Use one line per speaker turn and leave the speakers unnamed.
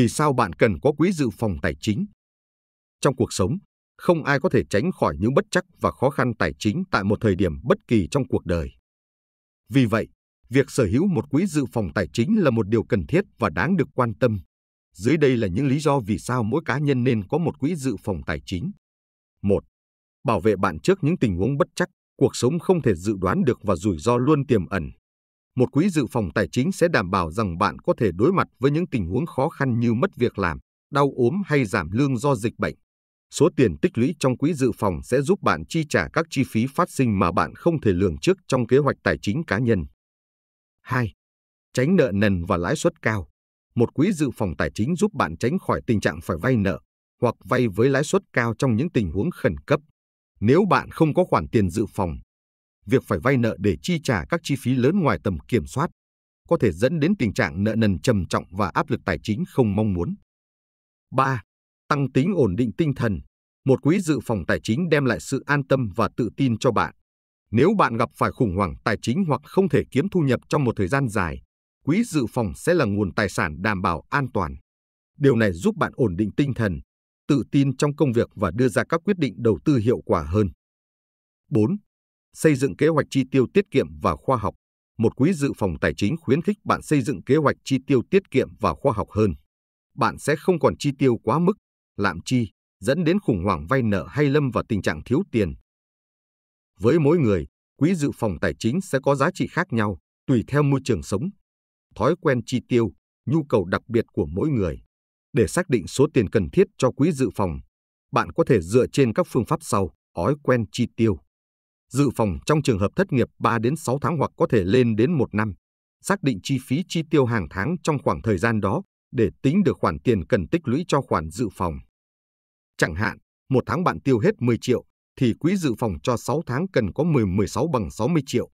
vì sao bạn cần có quỹ dự phòng tài chính. Trong cuộc sống, không ai có thể tránh khỏi những bất chắc và khó khăn tài chính tại một thời điểm bất kỳ trong cuộc đời. Vì vậy, việc sở hữu một quỹ dự phòng tài chính là một điều cần thiết và đáng được quan tâm. Dưới đây là những lý do vì sao mỗi cá nhân nên có một quỹ dự phòng tài chính. 1. Bảo vệ bạn trước những tình huống bất chắc, cuộc sống không thể dự đoán được và rủi ro luôn tiềm ẩn một quỹ dự phòng tài chính sẽ đảm bảo rằng bạn có thể đối mặt với những tình huống khó khăn như mất việc làm, đau ốm hay giảm lương do dịch bệnh. Số tiền tích lũy trong quỹ dự phòng sẽ giúp bạn chi trả các chi phí phát sinh mà bạn không thể lường trước trong kế hoạch tài chính cá nhân. 2. Tránh nợ nần và lãi suất cao. Một quỹ dự phòng tài chính giúp bạn tránh khỏi tình trạng phải vay nợ hoặc vay với lãi suất cao trong những tình huống khẩn cấp. Nếu bạn không có khoản tiền dự phòng, việc phải vay nợ để chi trả các chi phí lớn ngoài tầm kiểm soát có thể dẫn đến tình trạng nợ nần trầm trọng và áp lực tài chính không mong muốn. 3. Tăng tính ổn định tinh thần. Một quỹ dự phòng tài chính đem lại sự an tâm và tự tin cho bạn. Nếu bạn gặp phải khủng hoảng tài chính hoặc không thể kiếm thu nhập trong một thời gian dài, quỹ dự phòng sẽ là nguồn tài sản đảm bảo an toàn. Điều này giúp bạn ổn định tinh thần, tự tin trong công việc và đưa ra các quyết định đầu tư hiệu quả hơn. 4 xây dựng kế hoạch chi tiêu tiết kiệm và khoa học. Một quỹ dự phòng tài chính khuyến khích bạn xây dựng kế hoạch chi tiêu tiết kiệm và khoa học hơn. Bạn sẽ không còn chi tiêu quá mức, lạm chi, dẫn đến khủng hoảng vay nợ hay lâm vào tình trạng thiếu tiền. Với mỗi người, quỹ dự phòng tài chính sẽ có giá trị khác nhau tùy theo môi trường sống, thói quen chi tiêu, nhu cầu đặc biệt của mỗi người. Để xác định số tiền cần thiết cho quỹ dự phòng, bạn có thể dựa trên các phương pháp sau: thói quen chi tiêu, dự phòng trong trường hợp thất nghiệp 3 đến 6 tháng hoặc có thể lên đến 1 năm, xác định chi phí chi tiêu hàng tháng trong khoảng thời gian đó để tính được khoản tiền cần tích lũy cho khoản dự phòng. Chẳng hạn, một tháng bạn tiêu hết 10 triệu, thì quỹ dự phòng cho 6 tháng cần có 10-16 bằng 60 triệu.